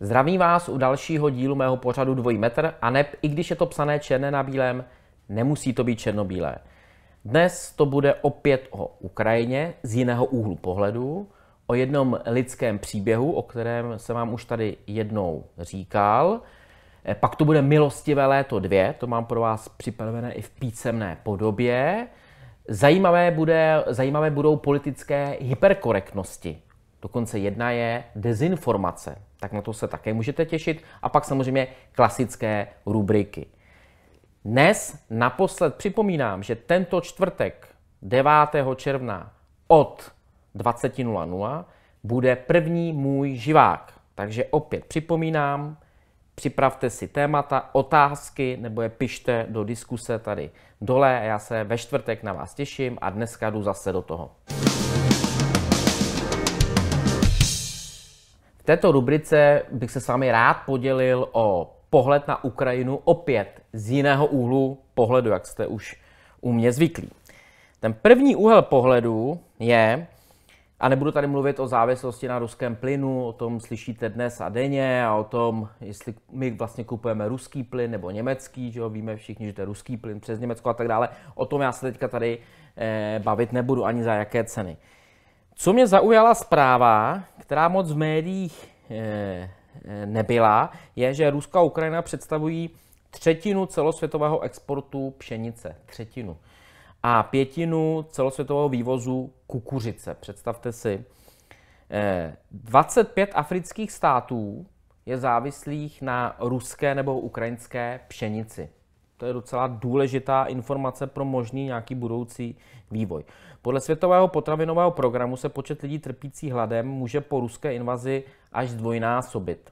Zdravím vás u dalšího dílu mého pořadu Dvojí metr a ne, i když je to psané černé na bílém, nemusí to být černobílé. Dnes to bude opět o Ukrajině z jiného úhlu pohledu o jednom lidském příběhu, o kterém jsem vám už tady jednou říkal. Eh, pak tu bude Milostivé léto 2, to mám pro vás připravené i v písemné podobě. Zajímavé, bude, zajímavé budou politické hyperkorektnosti. Dokonce jedna je dezinformace, tak na to se také můžete těšit. A pak samozřejmě klasické rubriky. Dnes naposled připomínám, že tento čtvrtek 9. června od 20.00 bude první můj živák. Takže opět připomínám, připravte si témata, otázky nebo je pište do diskuse tady dole. Já se ve čtvrtek na vás těším a dneska jdu zase do toho. V této rubrice bych se s vámi rád podělil o pohled na Ukrajinu opět z jiného úhlu pohledu, jak jste už u mě zvyklí. Ten první úhel pohledu je, a nebudu tady mluvit o závislosti na ruském plynu, o tom slyšíte dnes a denně a o tom, jestli my vlastně kupujeme ruský plyn nebo německý, že jo, víme všichni, že to je ruský plyn přes Německo a tak dále. O tom já se teďka tady eh, bavit nebudu ani za jaké ceny. Co mě zaujala zpráva, která moc v médiích eh, eh nebyla, je, že Rusko a Ukrajina představují třetinu celosvětového exportu pšenice. Třetinu a pětinu celosvětového vývozu kukuřice. Představte si, 25 eh, afrických států je závislých na ruské nebo ukrajinské pšenici. To je docela důležitá informace pro možný nějaký budoucí vývoj. Podle Světového potravinového programu se počet lidí trpící hladem může po ruské invazi až dvojnásobit.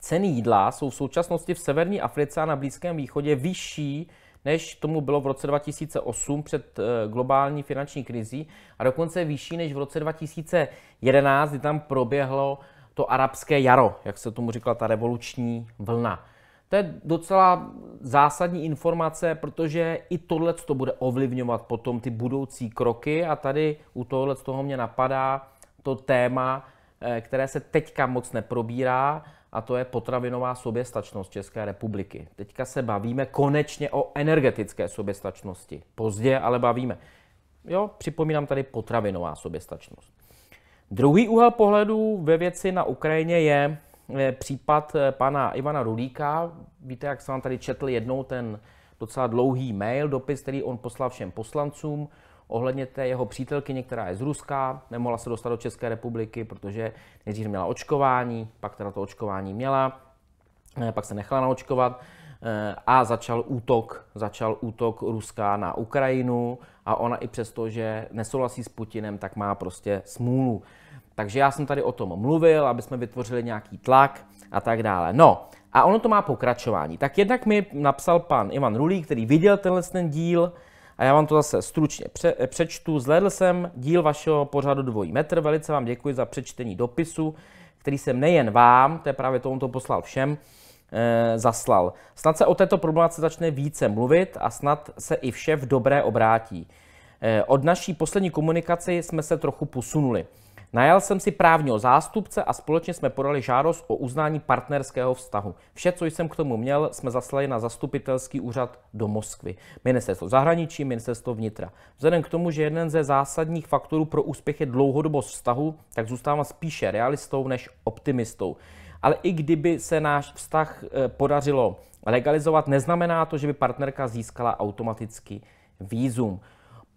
Ceny jídla jsou v současnosti v severní Africe a na Blízkém východě vyšší než tomu bylo v roce 2008 před eh, globální finanční krizí a dokonce vyšší než v roce 2011, kdy tam proběhlo to arabské jaro, jak se tomu říkala ta revoluční vlna. To je docela zásadní informace, protože i tohle to bude ovlivňovat potom ty budoucí kroky a tady u tohle toho mě napadá to téma, eh, které se teďka moc neprobírá, a to je potravinová soběstačnost České republiky. Teďka se bavíme konečně o energetické soběstačnosti. Pozdě, ale bavíme. Jo, připomínám tady potravinová soběstačnost. Druhý úhel pohledu ve věci na Ukrajině je případ eh, pana Ivana Rudíka. Víte, jak jsem vám tady četl jednou ten docela dlouhý mail, dopis, který on poslal všem poslancům ohledně té jeho přítelkyně, která je z Ruska, nemohla se dostat do České republiky, protože nejdřív měla očkování, pak teda to očkování měla, eh, pak se nechala naočkovat eh, a začal útok, začal útok Ruska na Ukrajinu a ona i přesto, že nesouhlasí s Putinem, tak má prostě smůlu. Takže já jsem tady o tom mluvil, aby jsme vytvořili nějaký tlak a tak dále. No, a ono to má pokračování. Tak jednak mi napsal pan Ivan Rulík, který viděl tenhle ten díl, a já vám to zase stručně pře- přečtu. Zhlédl jsem díl vašeho pořadu Dvojí metr. Velice vám děkuji za přečtení dopisu, který jsem nejen vám, to je právě to, on to poslal všem, e, zaslal. Snad se o této problematice začne více mluvit a snad se i vše v dobré obrátí. E, od naší poslední komunikace jsme se trochu posunuli. Najal jsem si právního zástupce a společně jsme podali žádost o uznání partnerského vztahu. Vše, co jsem k tomu měl, jsme zaslali na zastupitelský úřad do Moskvy. Ministerstvo zahraničí, ministerstvo vnitra. Vzhledem k tomu, že jeden ze zásadních faktorů pro úspěch je dlouhodobost vztahu, tak zůstávám spíše realistou než optimistou. Ale i kdyby se náš vztah eh, podařilo legalizovat, neznamená to, že by partnerka získala automaticky výzum.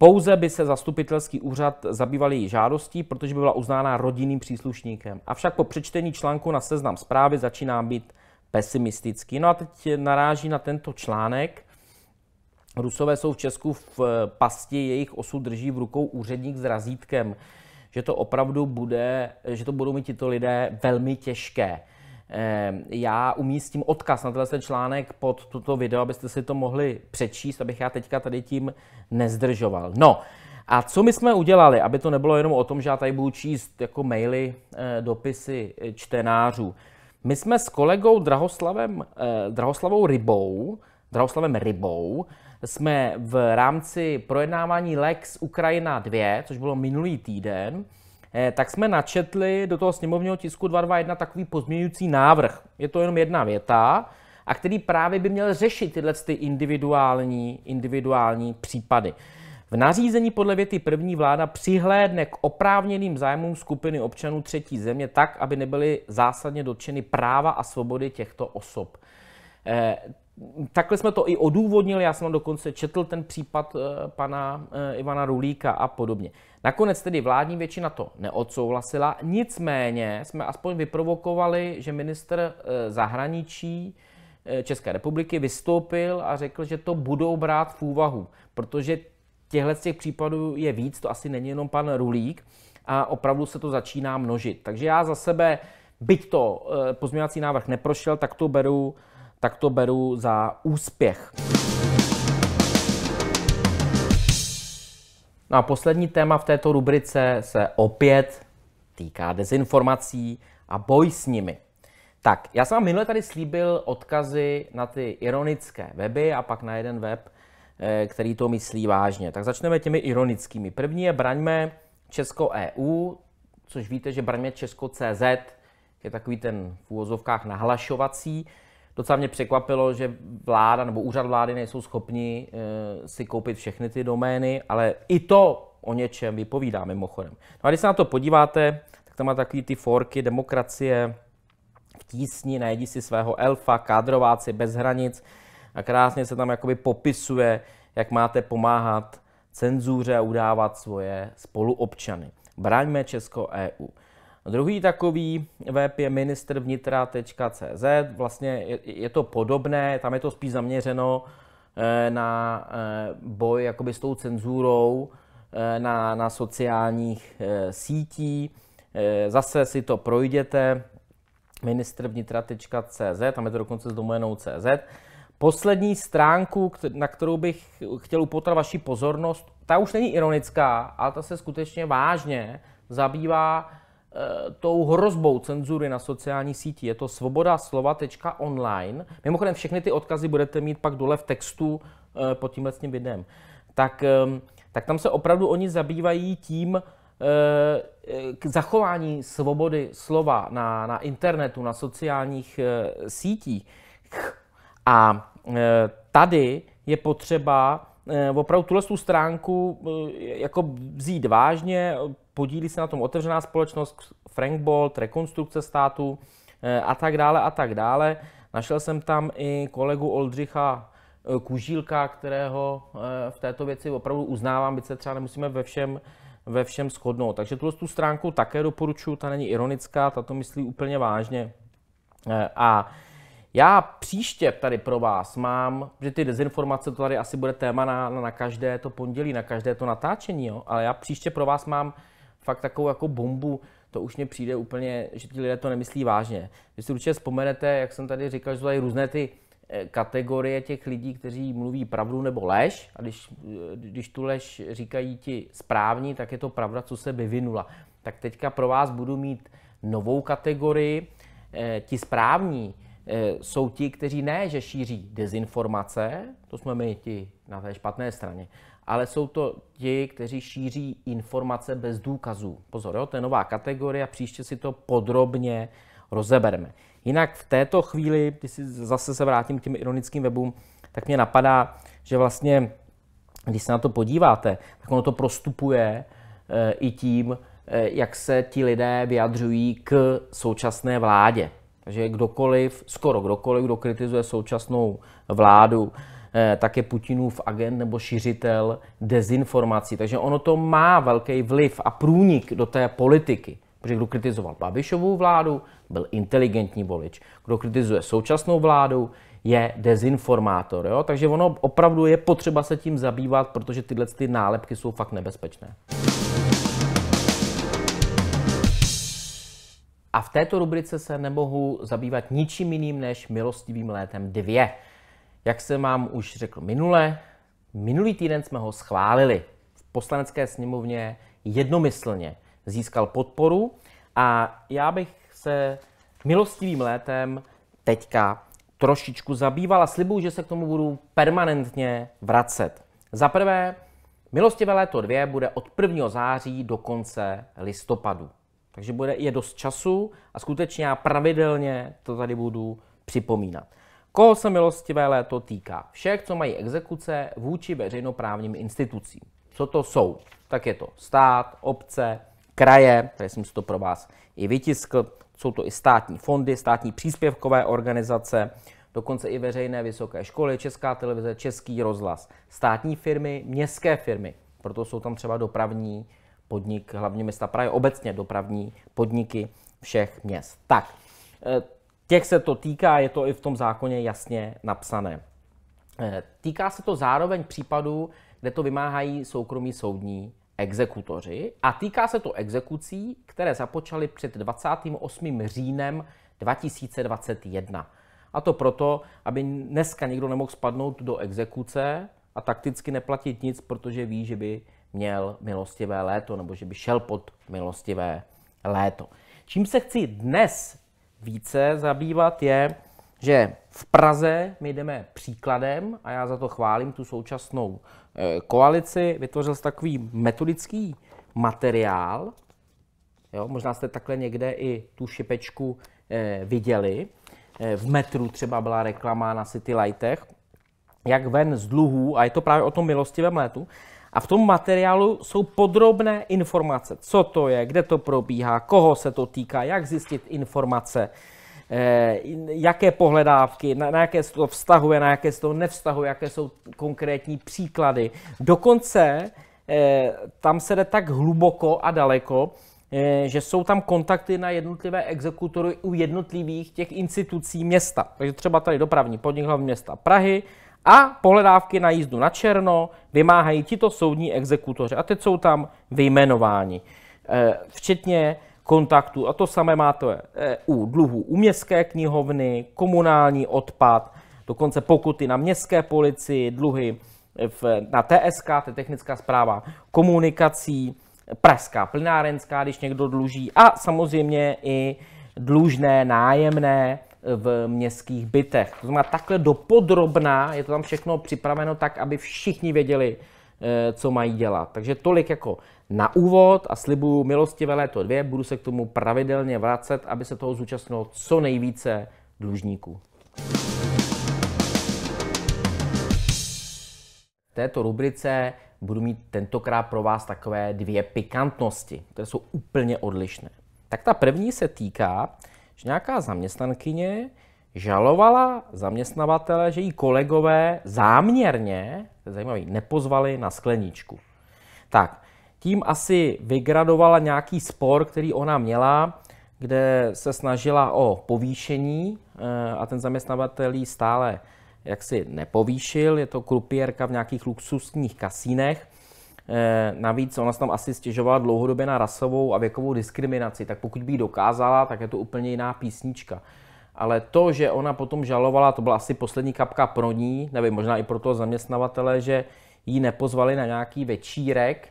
Pouze by se zastupitelský úřad zabýval její žádostí, protože by byla uznána rodinným příslušníkem. Avšak po přečtení článku na seznam zprávy začíná být pesimistický. No a teď naráží na tento článek. Rusové jsou v Česku v eh, pasti, jejich osu drží v rukou úředník s razítkem. Že to opravdu bude, že to budou mít tito lidé velmi těžké. Eh, já umístím odkaz na tenhle článek pod tuto video, abyste si to mohli přečíst, abych já teďka tady tím nezdržoval. No, a co my jsme udělali, aby to nebylo jenom o tom, že já tady budu číst jako maily, eh, dopisy eh, čtenářů. My jsme s kolegou Drahoslavem, Drahoslavou Rybou, Drahoslavem Rybou, jsme v rámci projednávání Lex Ukrajina 2, což bylo minulý týden, Eh, tak jsme načetli do toho sněmovního tisku 221 takový pozměňující návrh. Je to jenom jedna věta, a který právě by měl řešit tyhle ty individuální, individuální případy. V nařízení podle věty první vláda přihlédne k oprávněným zájmům skupiny občanů třetí země tak, aby nebyly zásadně dotčeny práva a svobody těchto osob. Eh, Takhle jsme to i odůvodnili, já jsem dokonce četl ten případ eh, pana eh, Ivana Rulíka a podobně. Nakonec tedy vládní většina to neodsouhlasila, nicméně jsme aspoň vyprovokovali, že minister eh, zahraničí České republiky vystoupil a řekl, že to budou brát v úvahu, protože těchto těch případů je víc, to asi není jenom pan Rulík a opravdu se to začíná množit. Takže já za sebe, byť to pozměňovací návrh neprošel, tak to beru tak to beru za úspěch. No a poslední téma v této rubrice se opět týká dezinformací a boj s nimi. Tak, já jsem vám minule tady slíbil odkazy na ty ironické weby a pak na jeden web, eh, který to myslí vážně. Tak začneme těmi ironickými. První je Braňme Česko EU, což víte, že Braňme Česko CZ je takový ten v úvozovkách nahlašovací Docela mě překvapilo, že vláda nebo úřad vlády nejsou schopni e, si koupit všechny ty domény, ale i to o něčem vypovídá mimochodem. No a když se na to podíváte, tak tam má takový ty forky demokracie v tísni, najedí si svého elfa, kádrováci bez hranic a krásně se tam jakoby popisuje, jak máte pomáhat cenzuře a udávat svoje spoluobčany. Braňme Česko EU. Druhý takový web je ministervnitra.cz, vlastně je, to podobné, tam je to spíš zaměřeno eh, na eh, boj jakoby s tou cenzurou eh, na, na sociálních sítí. Zase si to projděte, ministervnitra.cz, tam je to dokonce s domenou CZ. Poslední stránku, na kterou bych chtěl upotrat vaši pozornost, ta už není ironická, ale ta se skutečně vážně zabývá Eh, tou hrozbou cenzury na sociální síti. Je to svoboda slova.online. Mimochodem všechny ty odkazy budete mít pak dole v textu eh, pod tímhle tím videem. Tak, ehm, tak tam se opravdu oni zabývají tím, eh, k zachování svobody slova na, na internetu, na sociálních sítích. A tady je potřeba Eh, opravdu tuhle stránku eh, jako vzít vážně, podílí se na tom otevřená společnost, Frank Bolt, rekonstrukce státu eh, a tak dále a tak dále. Našel jsem tam i kolegu Oldřicha Kužílka, kterého v této věci opravdu uznávám, byť se třeba nemusíme ve všem, ve všem shodnout. Takže tuhle tu stránku také doporučuji, ta není ironická, ta to myslí úplně vážně. A já příště tady pro vás mám, že ty dezinformace, to tady asi bude téma na, na každé to pondělí, na každé to natáčení, jo? ale já příště pro vás mám fakt takovou jako bombu, to už mně přijde úplně, že ti lidé to nemyslí vážně. Vy si určitě vzpomenete, jak jsem tady říkal, že jsou tady různé ty eh, kategorie těch lidí, kteří mluví pravdu nebo lež. A když, eh, když tu lež říkají ti správní, tak je to pravda, co se vyvinula. Tak teďka pro vás budu mít novou kategorii, eh, ti správní Eh, jsou ti, kteří ne, že šíří dezinformace, to jsme my ti na té špatné straně, ale jsou to ti, kteří šíří informace bez důkazů. Pozor, jo, to je nová kategorie a příště si to podrobně rozebereme. Jinak v této chvíli, když si zase se vrátím k těm ironickým webům, tak mě napadá, že vlastně, když se na to podíváte, tak ono to prostupuje e, i tím, e, jak se ti lidé vyjadřují k současné vládě. Takže kdokoliv, skoro kdokoliv, kdo kritizuje současnou vládu, eh, tak je Putinův agent nebo šiřitel dezinformací. Takže ono to má velký vliv a průnik do té politiky. Protože kdo kritizoval Babišovou vládu, byl inteligentní volič. Kdo kritizuje současnou vládu, je dezinformátor. Jo? Takže ono opravdu je potřeba se tím zabývat, protože tyhle ty nálepky jsou fakt nebezpečné. A v této rubrice se nemohu zabývat ničím jiným než milostivým létem 2. Jak jsem vám už řekl minule, minulý týden jsme ho schválili. V poslanecké sněmovně jednomyslně získal podporu a já bych se milostivým létem teďka trošičku zabývala. a slibuju, že se k tomu budu permanentně vracet. Za prvé, milostivé léto 2 bude od 1. září do konce listopadu. Takže bude, je dost času a skutečně já pravidelně to tady budu připomínat. Koho se milostivé léto týká? Všech, co mají exekuce vůči veřejnoprávním institucím. Co to jsou? Tak je to stát, obce, kraje, tady jsem si to pro vás i vytiskl, jsou to i státní fondy, státní příspěvkové organizace, dokonce i veřejné vysoké školy, česká televize, český rozhlas, státní firmy, městské firmy, proto jsou tam třeba dopravní podnik hlavně města Prahy, obecně dopravní podniky všech měst. Tak, eh, těch se to týká, je to i v tom zákoně jasně napsané. Eh, týká se to zároveň případů, kde to vymáhají soukromí soudní exekutoři a týká se to exekucí, které započaly před 28. říjnem 2021. A to proto, aby dneska někdo nemohl spadnout do exekuce a takticky neplatit nic, protože ví, že by měl milostivé léto, nebo že by šel pod milostivé léto. Čím se chci dnes více zabývat je, že v Praze my jdeme příkladem a já za to chválím tu současnou eh, koalici. Vytvořil se takový metodický materiál, jo, možná jste takhle někde i tu šipečku eh, viděli. Eh, v metru třeba byla reklama na City Lightech, jak ven z dluhů, a je to právě o tom milostivém létu, a v tom materiálu jsou podrobné informace, co to je, kde to probíhá, koho se to týká, jak zjistit informace, eh, jaké pohledávky, na, jaké se to vztahuje, na jaké se to nevztahuje, jaké jsou konkrétní příklady. Dokonce eh, tam se jde tak hluboko a daleko, eh, že jsou tam kontakty na jednotlivé exekutory u jednotlivých těch institucí města. Takže třeba tady dopravní podnik hlavní města Prahy, a pohledávky na jízdu na černo vymáhají tito soudní exekutoři. A teď jsou tam vyjmenováni, eh, včetně kontaktů. A to samé máte eh, u dluhů u městské knihovny, komunální odpad, dokonce pokuty na městské policii, dluhy eh, v, na TSK, to je technická zpráva komunikací, pražská plynárenská, když někdo dluží a samozřejmě i dlužné, nájemné, v městských bytech. To znamená, takhle dopodrobná je to tam všechno připraveno tak, aby všichni věděli, eh, co mají dělat. Takže tolik jako na úvod a slibuju milostivé léto dvě, budu se k tomu pravidelně vracet, aby se toho zúčastnilo co nejvíce dlužníků. V této rubrice budu mít tentokrát pro vás takové dvě pikantnosti, které jsou úplně odlišné. Tak ta první se týká že nějaká zaměstnankyně žalovala zaměstnavatele, že jí kolegové záměrně, to je zajímavý, nepozvali na skleničku. Tak, tím asi vygradovala nějaký spor, který ona měla, kde se snažila o povýšení eh, a ten zaměstnavatel jí stále jaksi nepovýšil, je to krupiérka v nějakých luxusních kasínech Eh, navíc ona se tam asi stěžovala dlouhodobě na rasovou a věkovou diskriminaci, tak pokud by ji dokázala, tak je to úplně jiná písnička. Ale to, že ona potom žalovala, to byla asi poslední kapka pro ní, nevím, možná i pro toho zaměstnavatele, že ji nepozvali na nějaký večírek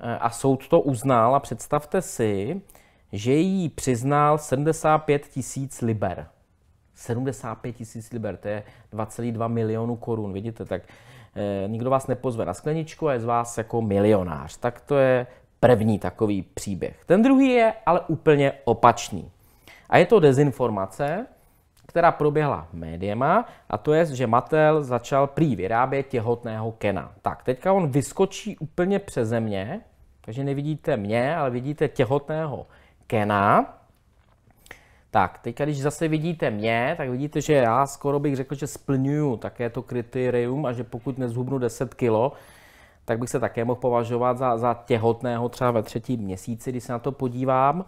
eh, a soud to uznal a představte si, že jí přiznal 75 tisíc liber. 75 tisíc liber, to je 2,2 milionu korun, vidíte, tak Eh, nikdo vás nepozve na skleničku a je z vás jako milionář. Tak to je první takový příběh. Ten druhý je ale úplně opačný. A je to dezinformace, která proběhla médiema, a to je, že Mattel začal prý vyrábět těhotného Kena. Tak, teďka on vyskočí úplně přeze mě, takže nevidíte mě, ale vidíte těhotného Kena. Tak, teď když zase vidíte mě, tak vidíte, že já skoro bych řekl, že splňuju také to kritérium a že pokud nezhubnu 10 kg, tak bych se také mohl považovat za, za těhotného třeba ve třetím měsíci, když se na to podívám.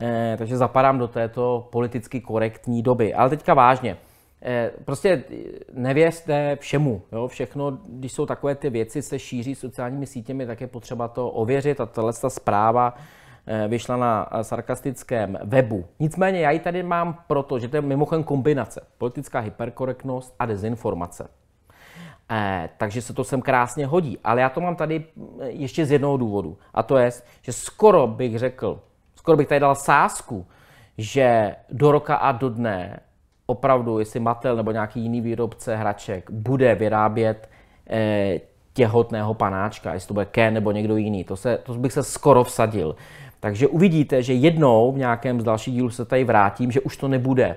E, takže zapadám do této politicky korektní doby. Ale teďka vážně. E, prostě nevěřte všemu. Jo? Všechno, když jsou takové ty věci, se šíří sociálními sítěmi, tak je potřeba to ověřit a tahle ta zpráva Eh, vyšla na eh, sarkastickém webu. Nicméně já ji tady mám proto, že to je mimochodem kombinace. Politická hyperkorektnost a dezinformace. Eh, takže se to sem krásně hodí. Ale já to mám tady eh, ještě z jednoho důvodu. A to je, že skoro bych řekl, skoro bych tady dal sásku, že do roka a do dne opravdu, jestli Mattel nebo nějaký jiný výrobce hraček bude vyrábět eh, těhotného panáčka, jestli to bude Ken nebo někdo jiný. To, se, to bych se skoro vsadil. Takže uvidíte, že jednou v nějakém z dalších dílů se tady vrátím, že už to nebude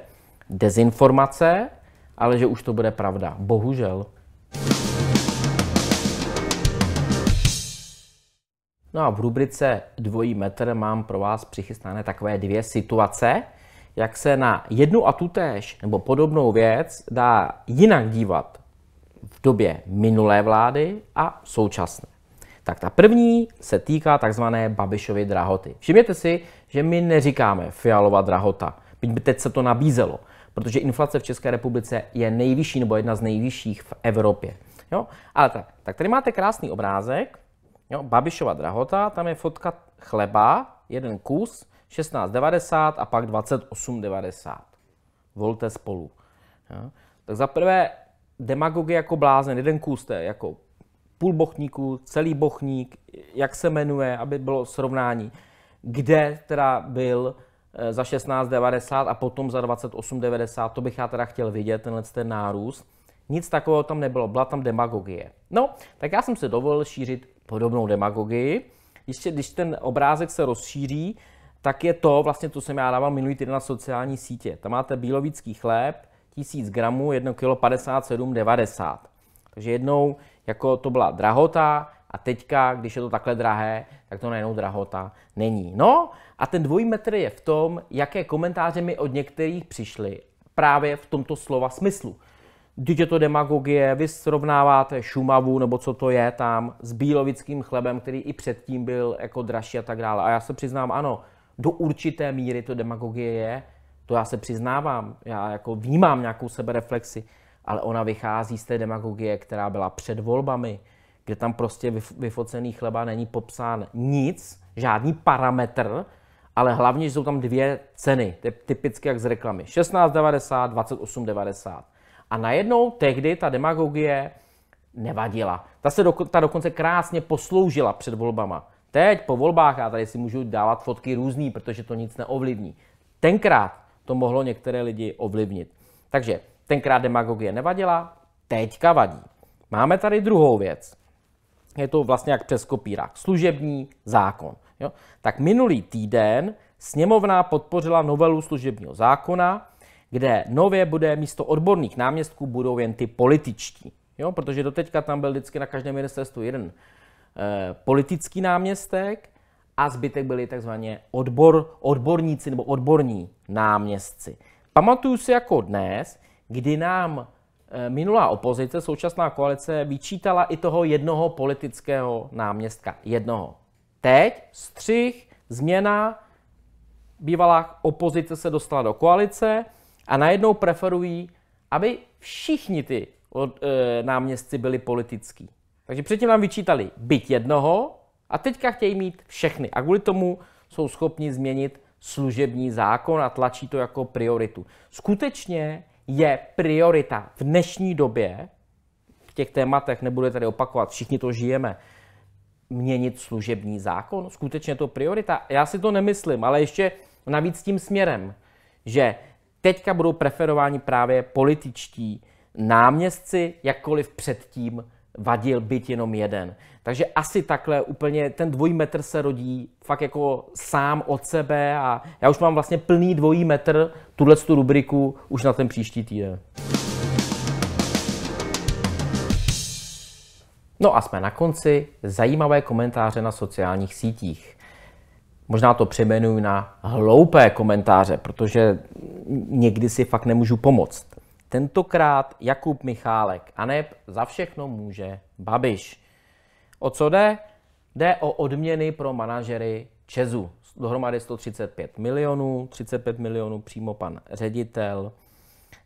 dezinformace, ale že už to bude pravda. Bohužel. No a v rubrice Dvojí metr mám pro vás přichystané takové dvě situace, jak se na jednu a tutéž nebo podobnou věc dá jinak dívat v době minulé vlády a současné. Tak ta první se týká takzvané Babišovy drahoty. Všimněte si, že my neříkáme fialová drahota, byť by teď se to nabízelo, protože inflace v České republice je nejvyšší nebo jedna z nejvyšších v Evropě. Jo? Ale tak, tak tady máte krásný obrázek, jo? Babišova drahota, tam je fotka chleba, jeden kus, 16,90 a pak 28,90. Volte spolu. Jo? Tak za prvé demagogie jako blázen, jeden kus té, jako půl bochníku, celý bochník, jak se jmenuje, aby bylo srovnání, kde teda byl eh, za 16,90 a potom za 28,90, to bych já teda chtěl vidět, tenhle ten nárůst. Nic takového tam nebylo, byla tam demagogie. No, tak já jsem se dovolil šířit podobnou demagogii. Ještě když ten obrázek se rozšíří, tak je to, vlastně to jsem já dával minulý týden na sociální sítě. Tam máte bílovický chléb, 1000 gramů, 1 kg 57,90. Takže jednou jako to byla drahota a teďka, když je to takhle drahé, tak to najednou drahota není. No a ten dvojí metr je v tom, jaké komentáře mi od některých přišly právě v tomto slova smyslu. Když je to demagogie, vy srovnáváte Šumavu nebo co to je tam s bílovickým chlebem, který i předtím byl jako dražší a tak dále. A já se přiznám, ano, do určité míry to demagogie je, to já se přiznávám, já jako vnímám nějakou sebereflexi, ale ona vychází z té demagogie, která byla před volbami, kde tam prostě vyfocený chleba není popsán nic, žádný parametr, ale hlavně, že jsou tam dvě ceny, typicky jak z reklamy. 16,90, 28,90. A najednou tehdy ta demagogie nevadila. Ta se do, ta dokonce krásně posloužila před volbama. Teď po volbách, já tady si můžu dávat fotky různý, protože to nic neovlivní. Tenkrát to mohlo některé lidi ovlivnit. Takže tenkrát demagogie nevadila, teďka vadí. Máme tady druhou věc. Je to vlastně jak přes kopírák. Služební zákon. Jo? Tak minulý týden sněmovna podpořila novelu služebního zákona, kde nově bude místo odborných náměstků budou jen ty političtí. Jo? Protože doteďka tam byl vždycky na každém ministerstvu jeden e, politický náměstek a zbytek byli takzvaně odbor, odborníci nebo odborní náměstci. Pamatuju si jako dnes, kdy nám eh, minulá opozice, současná koalice, vyčítala i toho jednoho politického náměstka. Jednoho. Teď střih, změna, bývalá opozice se dostala do koalice a najednou preferují, aby všichni ty od, e, náměstci byli politický. Takže předtím nám vyčítali byt jednoho a teďka chtějí mít všechny. A kvůli tomu jsou schopni změnit služební zákon a tlačí to jako prioritu. Skutečně je priorita v dnešní době, v těch tématech nebudu tady opakovat, všichni to žijeme, měnit služební zákon? Skutečně to priorita? Já si to nemyslím, ale ještě navíc tím směrem, že teďka budou preferováni právě političtí náměstci, jakkoliv předtím vadil byt jenom jeden. Takže asi takhle úplně ten dvojí metr se rodí fakt jako sám od sebe a já už mám vlastně plný dvojí metr tuhle tu rubriku už na ten příští týden. No a jsme na konci. Zajímavé komentáře na sociálních sítích. Možná to přeměnuji na hloupé komentáře, protože někdy si fakt nemůžu pomoct. Tentokrát Jakub Michálek a ne za všechno může Babiš. O co jde? Jde o odměny pro manažery Čezu. Dohromady 135 milionů, 35 milionů přímo pan ředitel.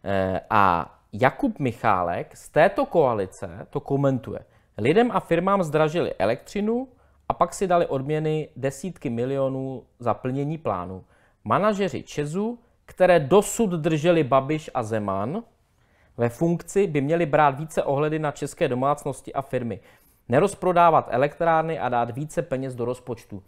Eh, a Jakub Michálek z této koalice to komentuje. Lidem a firmám zdražili elektřinu a pak si dali odměny desítky milionů za plnění plánu. Manažeři Čezu, které dosud drželi Babiš a Zeman, ve funkci by měli brát více ohledy na české domácnosti a firmy, nerozprodávat elektrárny a dát více peněz do rozpočtu.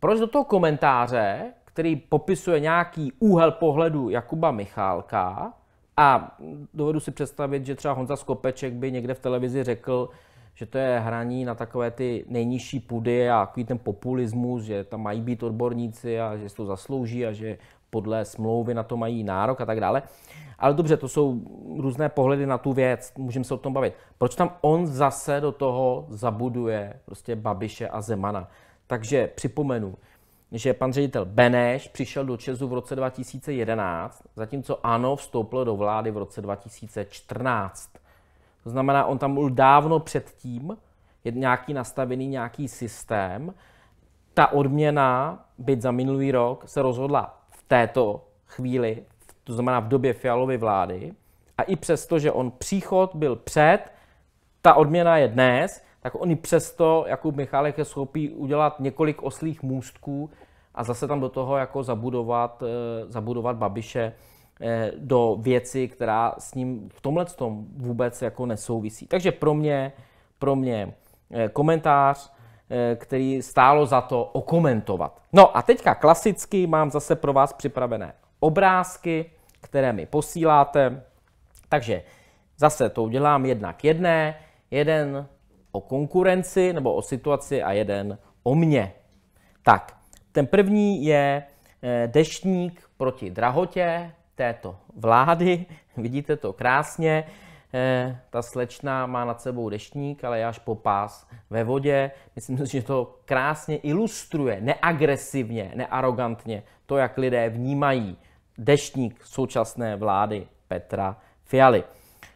Proč do toho komentáře, který popisuje nějaký úhel pohledu Jakuba Michálka, a dovedu si představit, že třeba Honza Skopeček by někde v televizi řekl, že to je hraní na takové ty nejnižší pudy a takový ten populismus, že tam mají být odborníci a že si to zaslouží a že podle smlouvy na to mají nárok a tak dále. Ale dobře, to jsou různé pohledy na tu věc, můžeme se o tom bavit. Proč tam on zase do toho zabuduje prostě Babiše a Zemana? Takže připomenu, že pan ředitel Beneš přišel do Česu v roce 2011, zatímco ANO vstoupil do vlády v roce 2014. To znamená, on tam byl dávno předtím, je nějaký nastavený nějaký systém. Ta odměna, byť za minulý rok, se rozhodla této chvíli, to znamená v době Fialovy vlády, a i přesto, že on příchod byl před, ta odměna je dnes, tak on i přesto, jako Michálek je schopný udělat několik oslých můstků a zase tam do toho jako zabudovat, eh, zabudovat Babiše eh, do věci, která s ním v tomhle tom vůbec jako nesouvisí. Takže pro mě, pro mě eh, komentář, Eh, který stálo za to okomentovat. No a teďka klasicky mám zase pro vás připravené obrázky, které mi posíláte. Takže zase to udělám jednak jedné, jeden o konkurenci nebo o situaci a jeden o mně. Tak, ten první je eh, deštník proti drahotě této vlády. Vidíte to krásně. Eh, ta slečna má nad sebou deštník, ale je až po pás ve vodě. Myslím si, že to krásně ilustruje, neagresivně, nearogantně, to, jak lidé vnímají deštník současné vlády Petra Fialy.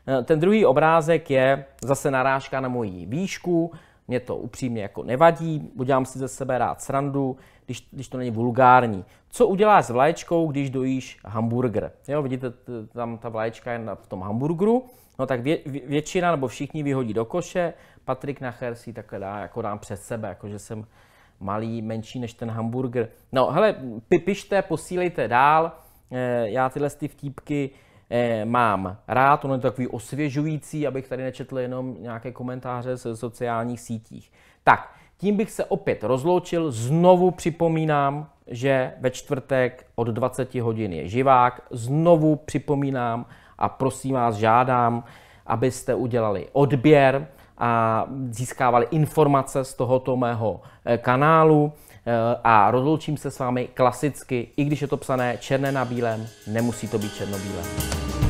Eh, ten druhý obrázek je zase narážka na moji výšku, mě to upřímně jako nevadí, udělám si ze sebe rád srandu, když, když to není vulgární. Co uděláš s vlaječkou, když dojíš hamburger? Jo, vidíte, tam ta vlaječka je v tom hamburgeru No tak vě, většina nebo všichni vyhodí do koše, Patrik Nacher si takhle dá, jako dám před sebe, jako že jsem malý, menší než ten hamburger. No hele, pipište, posílejte dál, e, já tyhle ty vtípky e, mám rád, ono je takový osvěžující, abych tady nečetl jenom nějaké komentáře z sociálních sítích. Tak, tím bych se opět rozloučil. Znovu připomínám, že ve čtvrtek od 20 hodin je živák. Znovu připomínám, a prosím vás, žádám, abyste udělali odběr a získávali informace z tohoto mého eh, kanálu eh, a rozloučím se s vámi klasicky, i když je to psané černé na bílém, nemusí to být černobílé.